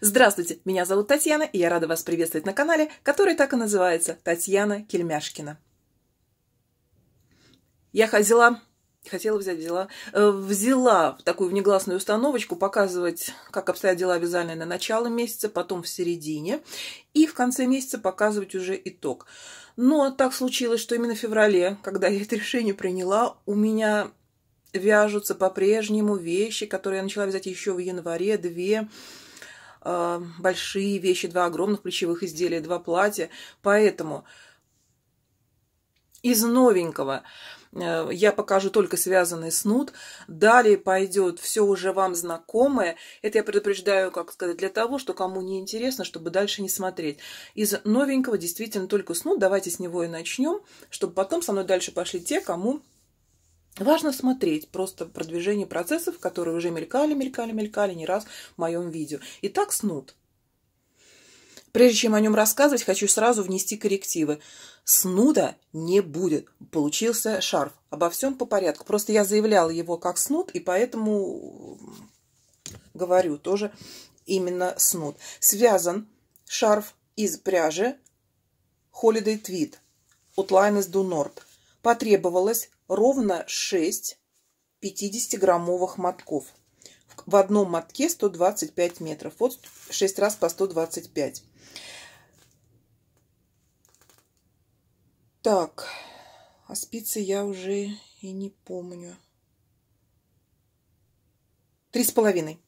Здравствуйте, меня зовут Татьяна, и я рада вас приветствовать на канале, который так и называется «Татьяна Кельмяшкина». Я ходила, хотела взять, взяла, э, взяла такую внегласную установочку показывать, как обстоят дела вязальные на начало месяца, потом в середине, и в конце месяца показывать уже итог. Но так случилось, что именно в феврале, когда я это решение приняла, у меня вяжутся по-прежнему вещи, которые я начала вязать еще в январе, две а, большие вещи, два огромных плечевых изделия, два платья. Поэтому из новенького э, я покажу только связанный с нут. Далее пойдет все уже вам знакомое. Это я предупреждаю, как сказать, для того, что кому не интересно, чтобы дальше не смотреть. Из новенького действительно только снуд Давайте с него и начнем, чтобы потом со мной дальше пошли те, кому Важно смотреть просто продвижение процессов, которые уже мелькали, мелькали, мелькали не раз в моем видео. Итак, снуд. Прежде чем о нем рассказывать, хочу сразу внести коррективы. Снуда не будет. Получился шарф. Обо всем по порядку. Просто я заявляла его как снуд, и поэтому говорю тоже именно снуд. Связан шарф из пряжи Holiday Tweed от Lines Do Nord. Потребовалось ровно 6 50-граммовых мотков. В одном мотке 125 метров. Вот 6 раз по 125. Так, а спицы я уже и не помню. Три с половиной.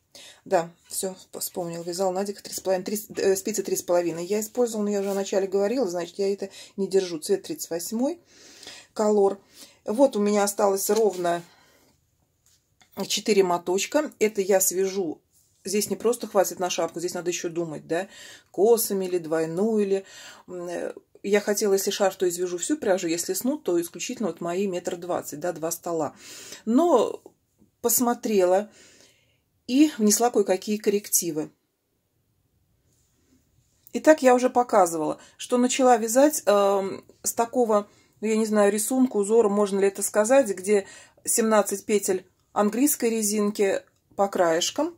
Да, все, вспомнил. Вязал Надик три с половиной. Э, спицы три с половиной. Я использовала, но ну, я уже вначале говорила, значит, я это не держу. Цвет 38 колор. Вот у меня осталось ровно 4 моточка. Это я свяжу. Здесь не просто хватит на шапку, здесь надо еще думать, да, косами или двойную, или... Э, я хотела, если шарф, то извяжу всю пряжу, если снуд, то исключительно вот мои метр двадцать, да, два стола. Но посмотрела и внесла кое-какие коррективы. Итак, я уже показывала, что начала вязать э, с такого ну, я не знаю, рисунку, узора, можно ли это сказать, где 17 петель английской резинки по краешкам,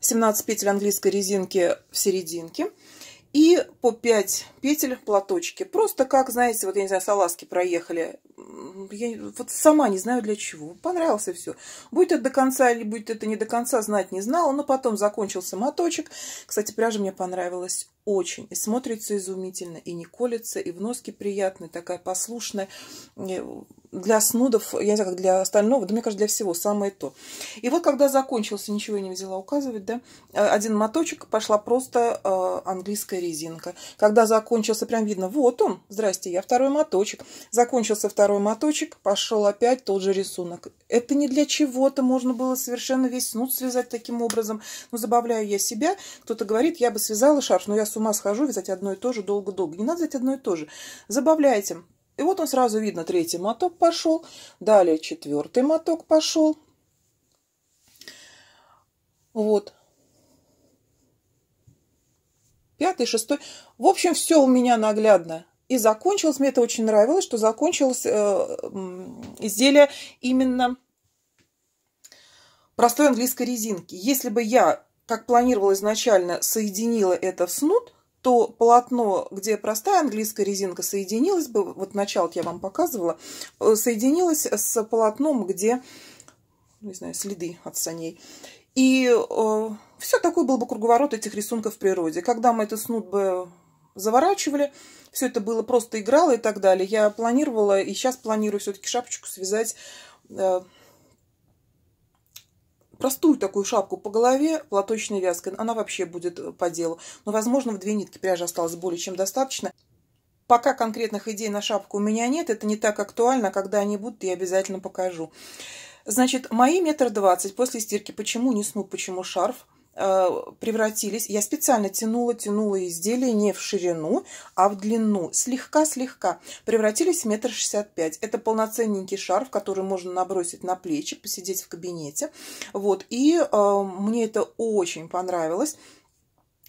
17 петель английской резинки в серединке и по 5 петель платочки. Просто как, знаете, вот я не знаю, салазки проехали я вот сама не знаю для чего. Понравился все. Будет это до конца или будет это не до конца, знать не знала. Но потом закончился моточек. Кстати, пряжа мне понравилась очень. И смотрится изумительно, и не колется, и в носке приятная, такая послушная. Э, для снудов, я не знаю, как для остального, да мне кажется, для всего самое то. И вот когда закончился, ничего я не взяла указывать, да, э, один моточек пошла просто э, английская резинка. Когда закончился, прям видно, вот он, здрасте, я второй моточек. Закончился второй второй моточек пошел опять тот же рисунок. Это не для чего-то, можно было совершенно весь снуд связать таким образом. Но ну, забавляю я себя, кто-то говорит, я бы связала шарф, но я с ума схожу вязать одно и то же долго-долго. Не надо вязать одно и то же. Забавляйте. И вот он сразу видно, третий моток пошел, далее четвертый моток пошел. Вот. Пятый, шестой. В общем, все у меня наглядно. И закончилось, мне это очень нравилось, что закончилось э, изделие именно простой английской резинки. Если бы я, как планировала изначально, соединила это в снуд, то полотно, где простая английская резинка соединилась бы, вот начало я вам показывала, э, соединилась с полотном, где, ну, не знаю, следы от саней. И э, все такое был бы круговорот этих рисунков в природе. Когда мы этот снуд бы заворачивали. Все это было просто играло и так далее. Я планировала, и сейчас планирую все-таки шапочку связать э, простую такую шапку по голове платочной вязкой. Она вообще будет по делу. Но, возможно, в две нитки пряжи осталось более чем достаточно. Пока конкретных идей на шапку у меня нет, это не так актуально. Когда они будут, я обязательно покажу. Значит, мои метр двадцать после стирки. Почему не снуп, почему шарф? Э, превратились, я специально тянула, тянула изделие не в ширину, а в длину, слегка-слегка, превратились в метр шестьдесят пять. Это полноценненький шарф, который можно набросить на плечи, посидеть в кабинете. Вот, и э, мне это очень понравилось.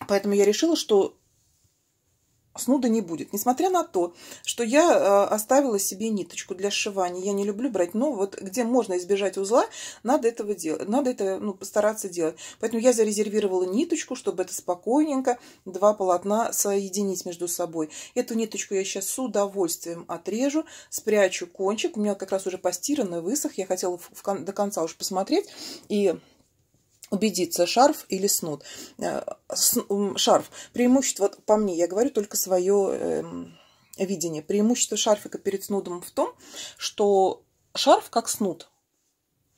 Поэтому я решила, что снуда не будет. Несмотря на то, что я э, оставила себе ниточку для сшивания, я не люблю брать, но вот где можно избежать узла, надо этого делать, надо это ну, постараться делать. Поэтому я зарезервировала ниточку, чтобы это спокойненько два полотна соединить между собой. Эту ниточку я сейчас с удовольствием отрежу, спрячу кончик. У меня как раз уже постиранно высох, я хотела в, в, до конца уж посмотреть и убедиться, шарф или снуд. Э, шарф. Преимущество, вот по мне, я говорю только свое эм, видение. Преимущество шарфика перед снудом в том, что шарф как снуд.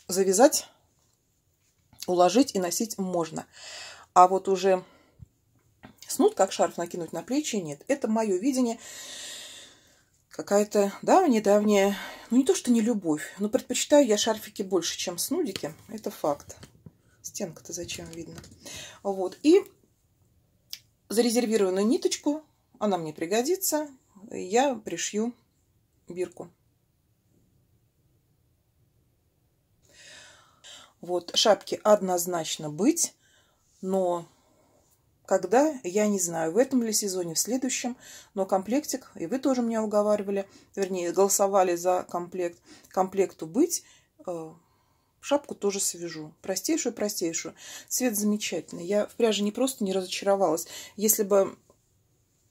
Завязать, уложить и носить можно. А вот уже снуд, как шарф накинуть на плечи, нет. Это мое видение. Какая-то давняя-давняя, ну не то что не любовь, но предпочитаю я шарфики больше, чем снудики. Это факт стенка-то зачем видно. Вот. И зарезервированную ниточку, она мне пригодится, я пришью бирку. Вот, шапки однозначно быть, но когда, я не знаю, в этом ли сезоне, в следующем, но комплектик, и вы тоже меня уговаривали, вернее, голосовали за комплект, комплекту быть, э, Шапку тоже свяжу. Простейшую, простейшую. Цвет замечательный. Я в пряже не просто не разочаровалась. Если бы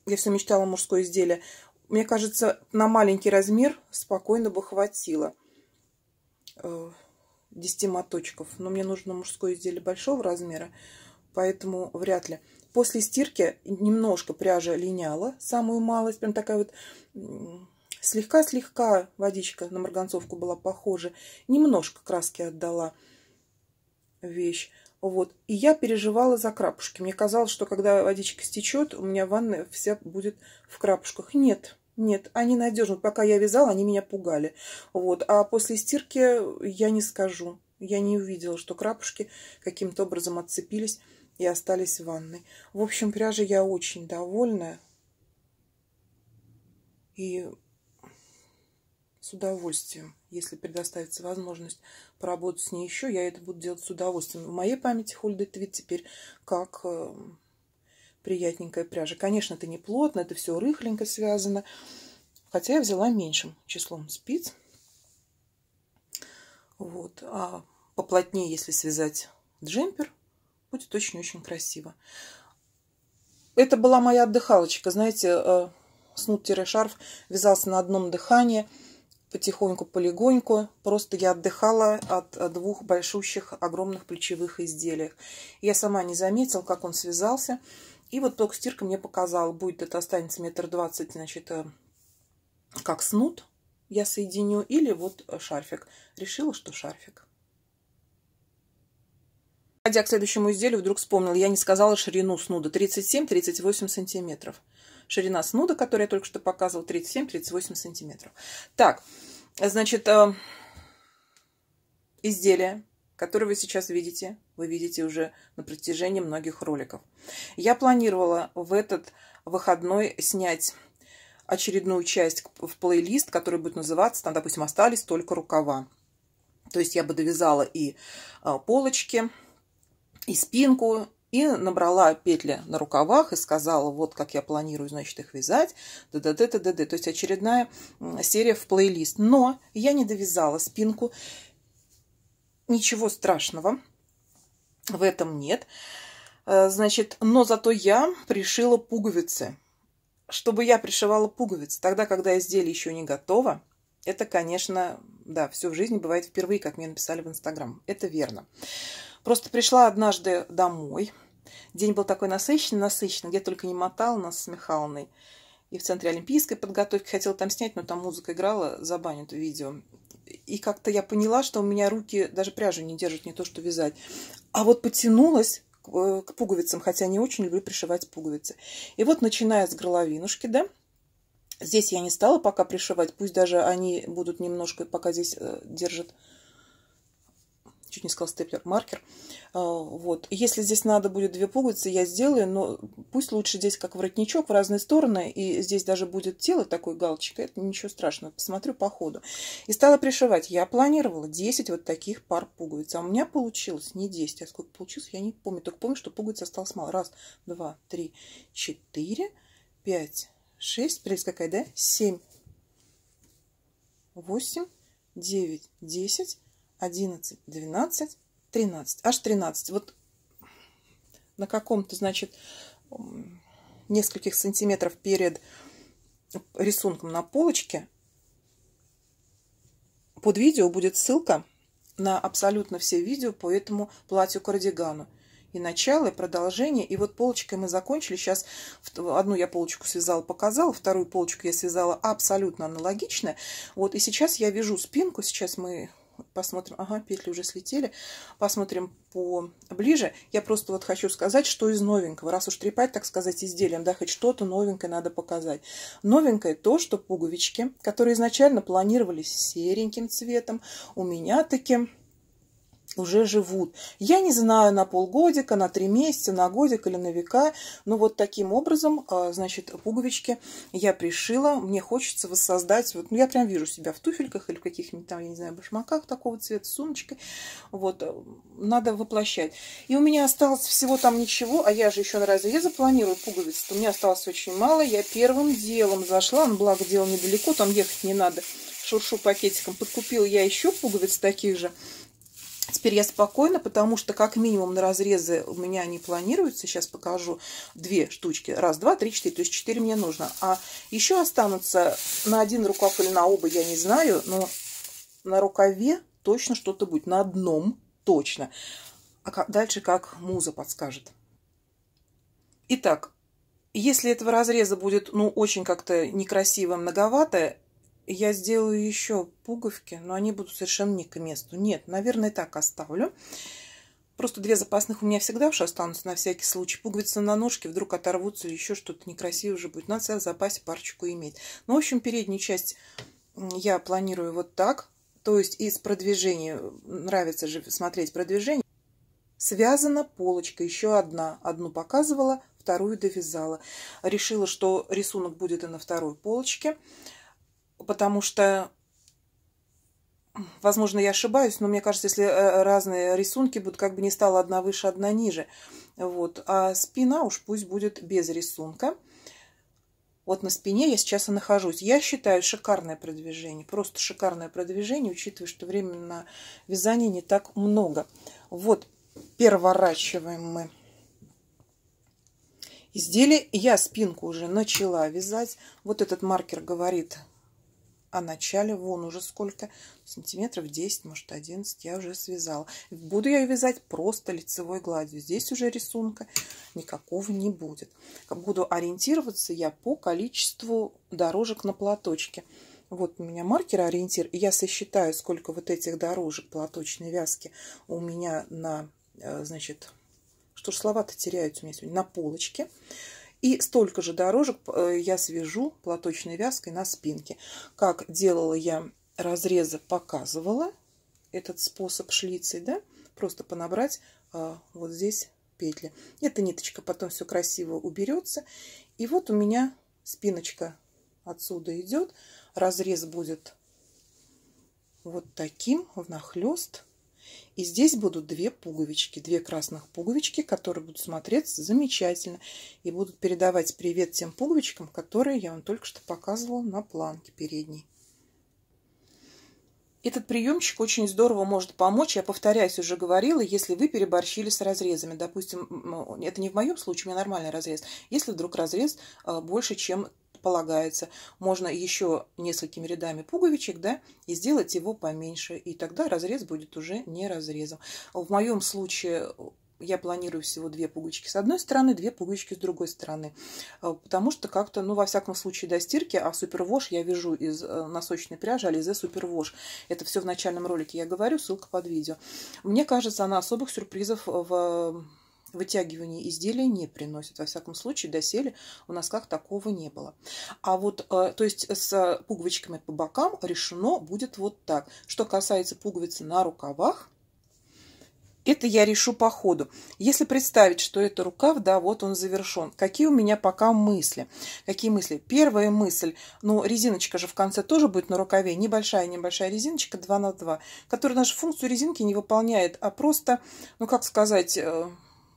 я все мечтала мужское изделие, мне кажется, на маленький размер спокойно бы хватило 10 э, моточков. Но мне нужно мужское изделие большого размера, поэтому вряд ли. После стирки немножко пряжа линяла, самую малость, прям такая вот Слегка-слегка водичка на марганцовку была похожа. Немножко краски отдала вещь. Вот. И я переживала за крапушки. Мне казалось, что когда водичка стечет, у меня ванна вся будет в крапушках. Нет, нет, они надежны. Пока я вязала, они меня пугали. Вот. А после стирки я не скажу. Я не увидела, что крапушки каким-то образом отцепились и остались в ванной. В общем, пряжа я очень довольна. И с удовольствием, если предоставится возможность поработать с ней еще, я это буду делать с удовольствием. В моей памяти Хольда это вид теперь как э, приятненькая пряжа. Конечно, это не плотно, это все рыхленько связано, хотя я взяла меньшим числом спиц. Вот. А поплотнее, если связать джемпер, будет очень-очень красиво. Это была моя отдыхалочка. Знаете, э, снуд-шарф вязался на одном дыхании – потихоньку, полигоньку Просто я отдыхала от э, двух большущих, огромных плечевых изделий. Я сама не заметила, как он связался. И вот только стирка мне показала, будет это останется метр двадцать, значит, э, как снуд я соединю, или вот э, шарфик. Решила, что шарфик. Подходя к следующему изделию, вдруг вспомнил, я не сказала ширину снуда 37-38 сантиметров ширина снуда, которую я только что показывал, 37-38 сантиметров. Так, значит, э, изделие, которое вы сейчас видите, вы видите уже на протяжении многих роликов. Я планировала в этот выходной снять очередную часть в плейлист, который будет называться, там, допустим, остались только рукава. То есть я бы довязала и э, полочки, и спинку, и набрала петли на рукавах и сказала, вот как я планирую, значит, их вязать, д д д д д, То есть очередная серия в плейлист. Но я не довязала спинку. Ничего страшного в этом нет. Э, значит, но зато я пришила пуговицы. Чтобы я пришивала пуговицы, тогда, когда изделие еще не готово, это, конечно, да, все в жизни бывает впервые, как мне написали в Инстаграм. Это верно. Просто пришла однажды домой, День был такой насыщенный, насыщенный, где только не мотал нас с Михалной. И в Центре Олимпийской подготовки хотела там снять, но там музыка играла, забанят видео. И как-то я поняла, что у меня руки даже пряжу не держат, не то что вязать. А вот потянулась к, э, к пуговицам, хотя не очень люблю пришивать пуговицы. И вот начиная с горловинушки, да, здесь я не стала пока пришивать, пусть даже они будут немножко, пока здесь э, держат чуть не сказал степлер, маркер. А, вот. Если здесь надо будет две пуговицы, я сделаю, но пусть лучше здесь как воротничок в разные стороны, и здесь даже будет тело такой галочкой, это ничего страшного, посмотрю по ходу. И стала пришивать. Я планировала 10 вот таких пар пуговиц, а у меня получилось не 10, а сколько получилось, я не помню, только помню, что пуговиц осталось мало. Раз, два, три, четыре, пять, шесть, прелесть какая, да? Семь, восемь, девять, десять, 11, 12, 13, аж 13. Вот на каком-то, значит, нескольких сантиметров перед рисунком на полочке под видео будет ссылка на абсолютно все видео по этому платью-кардигану. И начало, и продолжение. И вот полочкой мы закончили. Сейчас одну я полочку связала, показала. Вторую полочку я связала абсолютно аналогично. Вот, и сейчас я вяжу спинку. Сейчас мы посмотрим. Ага, петли уже слетели. Посмотрим поближе. Я просто вот хочу сказать, что из новенького. Раз уж трепать, так сказать, изделием, да, хоть что-то новенькое надо показать. Новенькое то, что пуговички, которые изначально планировались сереньким цветом, у меня таким уже живут. Я не знаю, на полгодика, на три месяца, на годик или на века. Но вот таким образом, а, значит, пуговички я пришила. Мне хочется воссоздать, вот ну, я прям вижу себя в туфельках или в каких-нибудь там, я не знаю, башмаках такого цвета, сумочкой. Вот, э, надо воплощать. И у меня осталось всего там ничего, а я же еще на разрезе планирую пуговицы. У меня осталось очень мало. Я первым делом зашла, ну, благо дело недалеко, там ехать не надо. Шуршу пакетиком. Подкупила я еще пуговицы таких же. Теперь я спокойна, потому что как минимум на разрезы у меня не планируется. Сейчас покажу две штучки. Раз, два, три, четыре. То есть четыре мне нужно. А еще останутся на один рукав или на оба, я не знаю, но на рукаве точно что-то будет. На одном точно. А дальше как муза подскажет. Итак, если этого разреза будет, ну, очень как-то некрасиво, многовато, я сделаю еще пуговки, но они будут совершенно не к месту. Нет, наверное, так оставлю. Просто две запасных у меня всегда уж останутся на всякий случай. Пуговицы на ножке вдруг оторвутся или еще что-то некрасивое уже будет. Надо себя в запасе парочку иметь. Ну, в общем, переднюю часть я планирую вот так. То есть из продвижения, нравится же смотреть продвижение, связана полочка, еще одна. Одну показывала, вторую довязала. Решила, что рисунок будет и на второй полочке потому что, возможно, я ошибаюсь, но мне кажется, если э, разные рисунки будут, как бы не стала одна выше, одна ниже. Вот. А спина уж пусть будет без рисунка. Вот на спине я сейчас и нахожусь. Я считаю шикарное продвижение, просто шикарное продвижение, учитывая, что времени на вязание не так много. Вот, переворачиваем мы изделие. Я спинку уже начала вязать. Вот этот маркер говорит а начале вон уже сколько сантиметров 10 может 11 я уже связала буду я вязать просто лицевой гладью здесь уже рисунка никакого не будет буду ориентироваться я по количеству дорожек на платочке вот у меня маркер ориентир и я сосчитаю сколько вот этих дорожек платочной вязки у меня на э, значит что ж слова-то теряются у меня сегодня на полочке и столько же дорожек э, я свяжу платочной вязкой на спинке. Как делала я разрезы, показывала этот способ шлицей, да, просто понабрать а, вот здесь петли. Эта ниточка потом все красиво уберется. И вот у меня спиночка отсюда идет. Разрез будет вот таким, внахлёст. И здесь будут две пуговички, две красных пуговички, которые будут смотреться замечательно и будут передавать привет тем пуговичкам, которые я вам только что показывала на планке передней. Этот приемчик очень здорово может помочь. Я повторяюсь, уже говорила, если вы переборщили с разрезами. Допустим, это не в моем случае, у меня нормальный разрез. Если вдруг разрез а, больше, чем полагается, можно еще несколькими рядами пуговичек, да, и сделать его поменьше, и тогда разрез будет уже не разрезом. В моем случае э, я планирую всего две пуговички с одной стороны, две пуговички с другой стороны. Э, потому что как-то, ну, во всяком случае, до стирки, а супервош я вяжу из э, носочной пряжи Ализе супервош. Это все в начальном ролике я говорю, ссылка под видео. Мне кажется, она особых сюрпризов в вытягивание изделия не приносит. Во всяком случае, до доселе у нас как такого не было. А вот, э, то есть, с пуговичками по бокам решено будет вот так. Что касается пуговицы на рукавах, это я решу по ходу. Если представить, что это рукав, да, вот он завершен. Какие у меня пока мысли? Какие мысли? Первая мысль, ну, резиночка же в конце тоже будет на рукаве. Небольшая-небольшая резиночка 2 на 2, которая нашу функцию резинки не выполняет, а просто, ну, как сказать, э,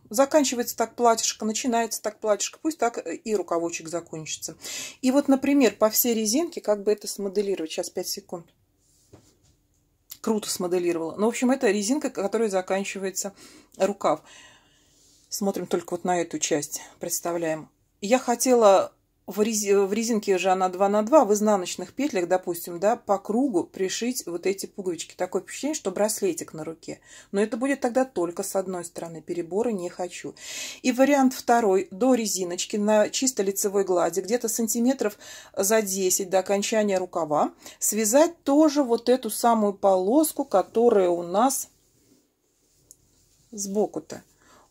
Заканчивается так платьишко, начинается так платьишко, пусть так и рукавочек закончится. И вот, например, по всей резинке, как бы это смоделировать, сейчас 5 секунд. Круто смоделировала. Ну, в общем, это резинка, которая заканчивается рукав. Смотрим только вот на эту часть, представляем. Я хотела в, рез... в резинке же она 2 на 2, в изнаночных петлях, допустим, да, по кругу пришить вот эти пуговички. Такое впечатление, что браслетик на руке. Но это будет тогда только с одной стороны. Перебора не хочу. И вариант второй. До резиночки на чисто лицевой глади, где-то сантиметров за 10 до окончания рукава, связать тоже вот эту самую полоску, которая у нас сбоку-то.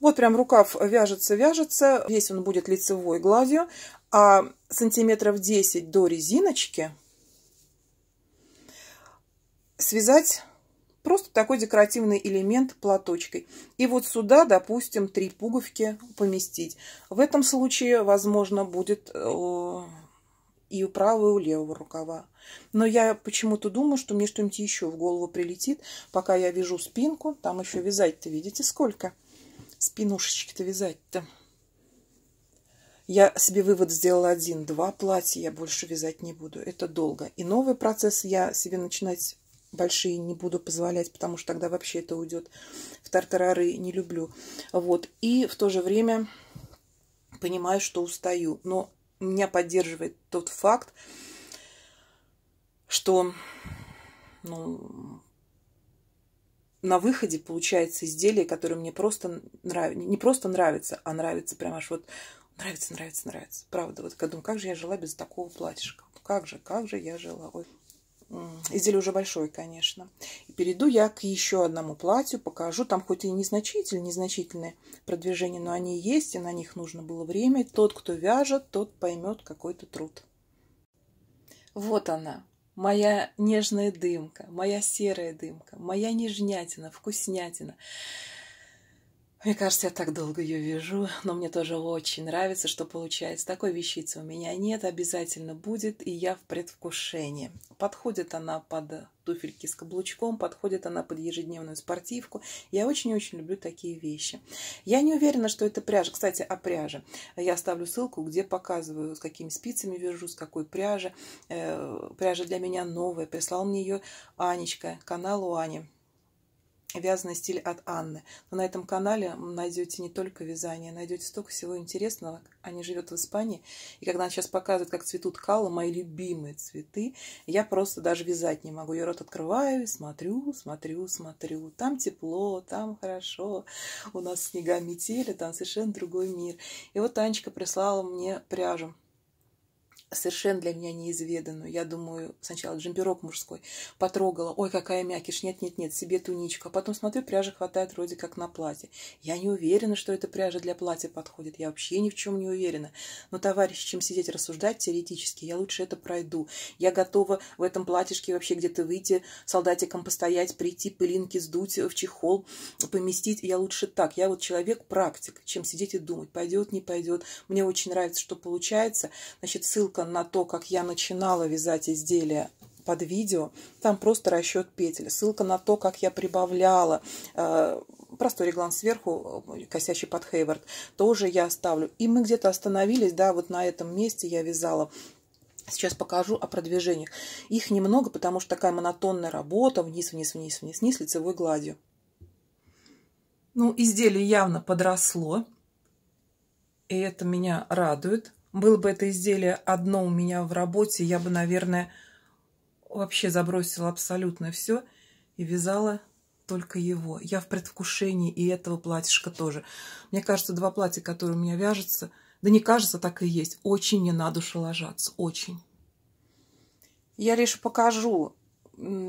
Вот прям рукав вяжется-вяжется, весь он будет лицевой гладью, а сантиметров 10 до резиночки связать просто такой декоративный элемент платочкой. И вот сюда, допустим, три пуговки поместить. В этом случае, возможно, будет э, и у правого, и у левого рукава. Но я почему-то думаю, что мне что-нибудь еще в голову прилетит, пока я вяжу спинку. Там еще вязать-то, видите, сколько спинушечки-то вязать-то? Я себе вывод сделала один. Два платья я больше вязать не буду. Это долго. И новый процесс я себе начинать большие не буду позволять, потому что тогда вообще это уйдет в тартарары. Не люблю. Вот. И в то же время понимаю, что устаю. Но меня поддерживает тот факт, что ну, на выходе получается изделие, которое мне просто нравится, не просто нравится, а нравится прям аж вот нравится, нравится, нравится. Правда, вот я думаю, как же я жила без такого платьишка? Как же, как же я жила? Ой. Изделие уже большое, конечно. И перейду я к еще одному платью, покажу. Там хоть и незначительные, незначительные продвижения, но они есть, и на них нужно было время. Тот, кто вяжет, тот поймет какой-то труд. Вот она, моя нежная дымка, моя серая дымка, моя нежнятина, вкуснятина, мне кажется, я так долго ее вяжу, но мне тоже очень нравится, что получается. Такой вещицы у меня нет, обязательно будет, и я в предвкушении. Подходит она под туфельки с каблучком, подходит она под ежедневную спортивку. Я очень-очень люблю такие вещи. Я не уверена, что это пряжа. Кстати, о пряже. Я оставлю ссылку, где показываю, с какими спицами вяжу, с какой пряжи. Э, пряжа для меня новая. Прислал мне ее Анечка, канал у Ани вязаный стиль от Анны. Но на этом канале найдете не только вязание, найдете столько всего интересного. Они живет в Испании. И когда она сейчас показывает, как цветут калы, мои любимые цветы, я просто даже вязать не могу. Я рот открываю, смотрю, смотрю, смотрю. Там тепло, там хорошо. У нас снега метели, там совершенно другой мир. И вот Анечка прислала мне пряжу совершенно для меня неизведанную. Я думаю, сначала джемперок мужской потрогала. Ой, какая мякиш, нет-нет-нет, себе туничка. Потом смотрю, пряжи хватает вроде как на платье. Я не уверена, что эта пряжа для платья подходит. Я вообще ни в чем не уверена. Но, товарищ, чем сидеть рассуждать теоретически, я лучше это пройду. Я готова в этом платьишке вообще где-то выйти, солдатиком постоять, прийти, пылинки сдуть э, в чехол, поместить. Я лучше так. Я вот человек-практик, чем сидеть и думать, пойдет, не пойдет. Мне очень нравится, что получается. Значит, ссылка ссылка на то, как я начинала вязать изделия под видео, там просто расчет петель, ссылка на то, как я прибавляла, э, простой реглан сверху, э, косящий под Хейвард, тоже я оставлю. И мы где-то остановились, да, вот на этом месте я вязала Сейчас покажу о продвижениях. Их немного, потому что такая монотонная работа вниз, вниз, вниз, вниз, вниз лицевой гладью. Ну, изделие явно подросло. И это меня радует. Было бы это изделие одно у меня в работе, я бы, наверное, вообще забросила абсолютно все и вязала только его. Я в предвкушении и этого платьишка тоже. Мне кажется, два платья, которые у меня вяжутся, да не кажется, так и есть, очень мне на душу ложатся, очень. Я лишь покажу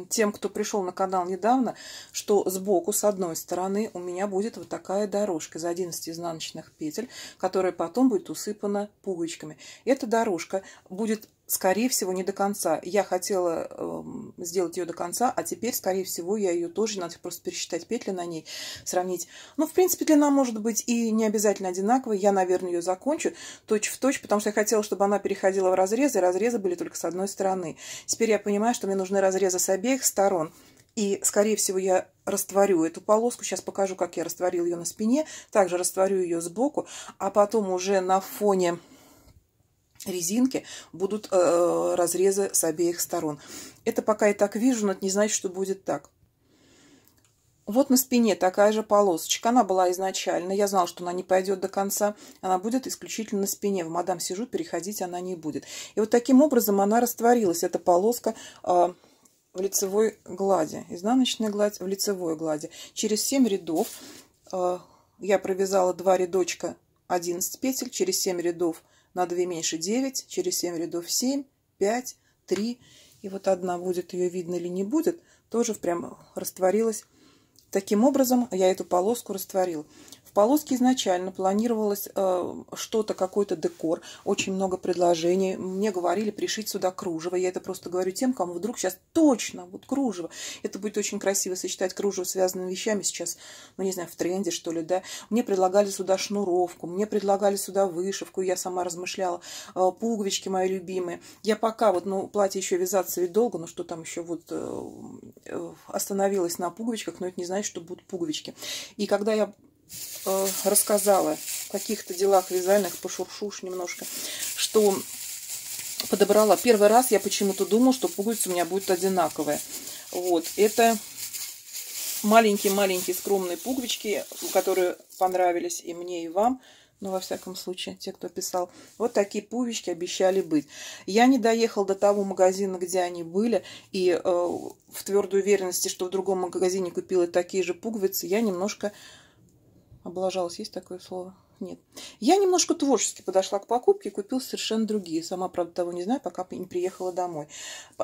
тем, кто пришел на канал недавно, что сбоку, с одной стороны, у меня будет вот такая дорожка из 11 изнаночных петель, которая потом будет усыпана пуговичками. Эта дорожка будет скорее всего, не до конца. Я хотела э, сделать ее до конца, а теперь, скорее всего, я ее тоже, надо просто пересчитать петли на ней, сравнить. Ну, в принципе, длина может быть и не обязательно одинаковая. Я, наверное, ее закончу точь в точь, потому что я хотела, чтобы она переходила в разрезы, и разрезы были только с одной стороны. Теперь я понимаю, что мне нужны разрезы с обеих сторон. И, скорее всего, я растворю эту полоску. Сейчас покажу, как я растворил ее на спине. Также растворю ее сбоку, а потом уже на фоне резинки будут э, разрезы с обеих сторон. Это пока я так вижу, но это не значит, что будет так. Вот на спине такая же полосочка. Она была изначально. Я знала, что она не пойдет до конца. Она будет исключительно на спине. В мадам сижу, переходить она не будет. И вот таким образом она растворилась, эта полоска, э, в лицевой глади. Изнаночная гладь в лицевой глади. Через 7 рядов э, я провязала 2 рядочка 11 петель. Через 7 рядов на 2 меньше 9, через 7 рядов 7, 5, 3. И вот одна будет, ее видно или не будет, тоже прям растворилась. Таким образом я эту полоску растворила полоске изначально планировалось э, что-то, какой-то декор, очень много предложений. Мне говорили пришить сюда кружево. Я это просто говорю тем, кому вдруг сейчас точно, вот кружево. Это будет очень красиво сочетать кружево с связанными вещами сейчас, ну, не знаю, в тренде, что ли, да. Мне предлагали сюда шнуровку, мне предлагали сюда вышивку, я сама размышляла. Э, пуговички мои любимые. Я пока вот, ну, платье еще вязаться ведь долго, но что там еще вот э, э остановилась на пуговичках, но это не значит, что будут пуговички. И когда я Э, рассказала в каких-то делах вязальных, пошуршуш немножко, что подобрала. Первый раз я почему-то думала, что пуговицы у меня будут одинаковые. Вот, это маленькие-маленькие скромные пуговички, которые понравились и мне, и вам. Ну, во всяком случае, те, кто писал. Вот такие пуговички обещали быть. Я не доехал до того магазина, где они были, и э, в твердой уверенности, что в другом магазине купила такие же пуговицы, я немножко Облажалась, есть такое слово? Нет. Я немножко творчески подошла к покупке купила совершенно другие. Сама, правда, того не знаю, пока не приехала домой.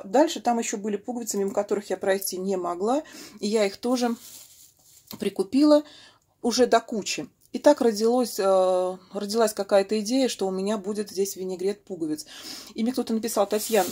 Дальше там еще были пуговицы, мимо которых я пройти не могла. И я их тоже прикупила уже до кучи. И так родилось, э, родилась какая-то идея, что у меня будет здесь винегрет пуговиц. И мне кто-то написал, Татьяна,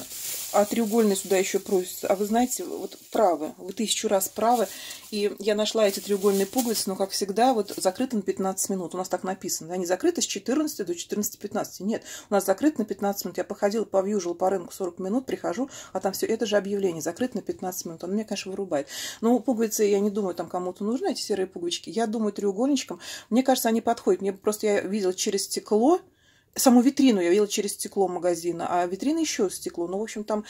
а треугольный сюда еще просится. А вы знаете, вот правы, вы тысячу раз правы. И я нашла эти треугольные пуговицы, но, как всегда, вот закрыты на 15 минут. У нас так написано. Они закрыты с 14 до 14.15. Нет, у нас закрыты на 15 минут. Я походила, повьюжила по рынку 40 минут, прихожу, а там все это же объявление. Закрыто на 15 минут. он меня, конечно, вырубает. Но ну, пуговицы, я не думаю, там кому-то нужны эти серые пуговички. Я думаю треугольничком. Мне кажется, они подходят. Мне просто я видел через стекло, саму витрину я видела через стекло магазина, а витрина еще стекло. Ну, в общем, там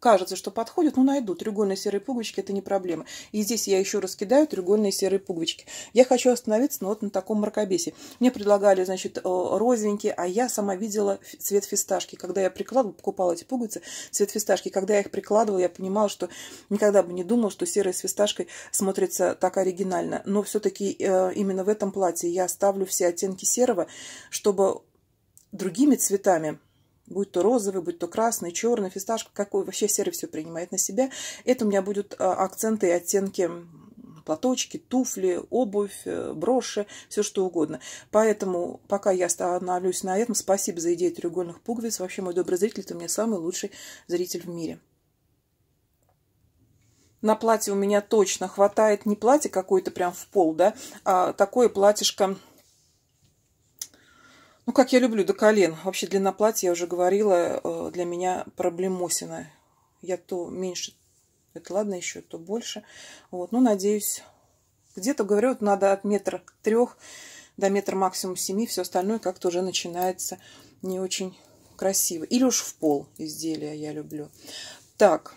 кажется, что подходит, ну, найду. Треугольные серые пуговички – это не проблема. И здесь я еще раскидаю треугольные серые пуговички. Я хочу остановиться, ну, вот на таком мракобесе. Мне предлагали, значит, э, розовенькие, а я сама видела цвет фисташки. Когда я прикладывала, покупала эти пуговицы, цвет фисташки. Когда я их прикладывала, я понимала, что никогда бы не думала, что серые с фисташкой смотрится так оригинально. Но все-таки э, именно в этом платье я ставлю все оттенки серого, чтобы другими цветами, будь то розовый, будь то красный, черный, фисташка, какой вообще серый все принимает на себя. Это у меня будут а, акценты и оттенки платочки, туфли, обувь, э, броши, все что угодно. Поэтому пока я остановлюсь на этом, спасибо за идею треугольных пуговиц. Вообще, мой добрый зритель, ты мне самый лучший зритель в мире. На платье у меня точно хватает не платье какое-то прям в пол, да, а такое платьишко ну, как я люблю до колен. Вообще длина платья, я уже говорила, э, для меня проблемосина. Я то меньше, это ладно еще, то больше. Вот, ну, надеюсь, где-то, говорю, вот надо от метра трех до метра максимум семи. Все остальное как-то уже начинается не очень красиво. Или уж в пол изделия я люблю. Так.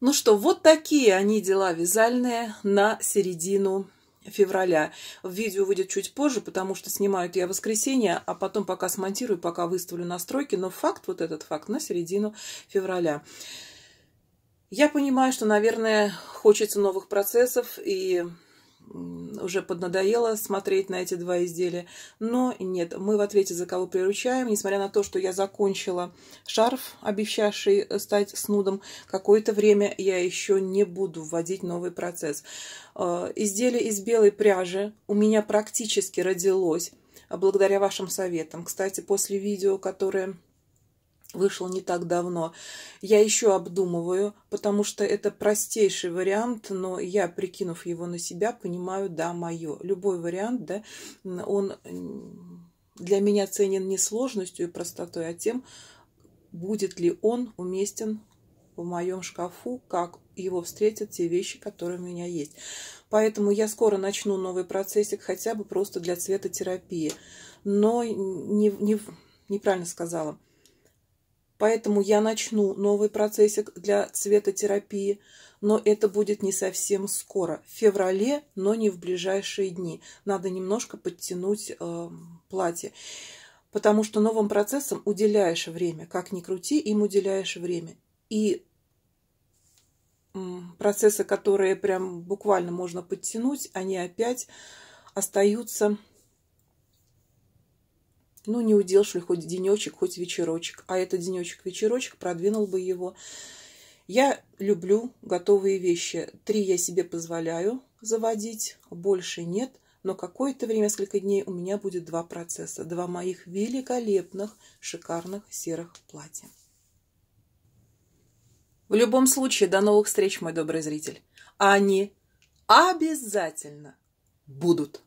Ну что, вот такие они дела вязальные на середину февраля. Видео выйдет чуть позже, потому что снимаю я воскресенье, а потом пока смонтирую, пока выставлю настройки. Но факт, вот этот факт, на середину февраля. Я понимаю, что, наверное, хочется новых процессов и уже поднадоело смотреть на эти два изделия. Но нет, мы в ответе за кого приручаем. Несмотря на то, что я закончила шарф, обещавший стать снудом, какое-то время я еще не буду вводить новый процесс. Э, изделие из белой пряжи у меня практически родилось благодаря вашим советам. Кстати, после видео, которое вышел не так давно. Я еще обдумываю, потому что это простейший вариант, но я, прикинув его на себя, понимаю, да, мое. Любой вариант, да, он для меня ценен не сложностью и простотой, а тем, будет ли он уместен в моем шкафу, как его встретят те вещи, которые у меня есть. Поэтому я скоро начну новый процессик, хотя бы просто для цветотерапии. Но не, не, неправильно сказала – Поэтому я начну новый процессик для цветотерапии, но это будет не совсем скоро. В феврале, но не в ближайшие дни. Надо немножко подтянуть э, платье. Потому что новым процессам уделяешь время. Как ни крути, им уделяешь время. И процессы, которые прям буквально можно подтянуть, они опять остаются ну, не удел, что ли, хоть денечек, хоть вечерочек. А этот денечек-вечерочек продвинул бы его. Я люблю готовые вещи. Три я себе позволяю заводить, больше нет. Но какое-то время, несколько дней, у меня будет два процесса. Два моих великолепных, шикарных серых платья. В любом случае, до новых встреч, мой добрый зритель. они обязательно будут.